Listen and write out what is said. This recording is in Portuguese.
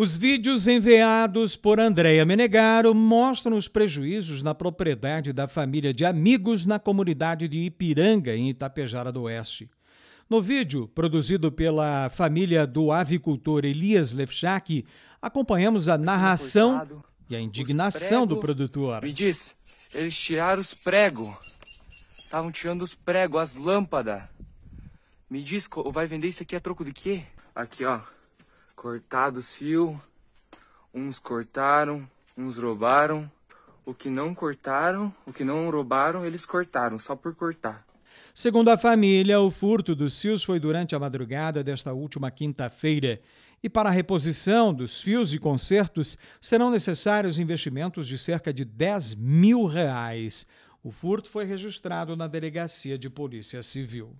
Os vídeos enviados por Andréia Menegaro mostram os prejuízos na propriedade da família de amigos na comunidade de Ipiranga, em Itapejara do Oeste. No vídeo, produzido pela família do avicultor Elias Lefchak, acompanhamos a narração e a indignação do produtor. Me diz, eles tiraram os pregos. Estavam tirando os pregos, as lâmpadas. Me diz, vai vender isso aqui a troco de quê? Aqui, ó cortados fios, uns cortaram, uns roubaram. O que não cortaram, o que não roubaram, eles cortaram, só por cortar. Segundo a família, o furto dos fios foi durante a madrugada desta última quinta-feira. E para a reposição dos fios e consertos serão necessários investimentos de cerca de 10 mil reais. O furto foi registrado na Delegacia de Polícia Civil.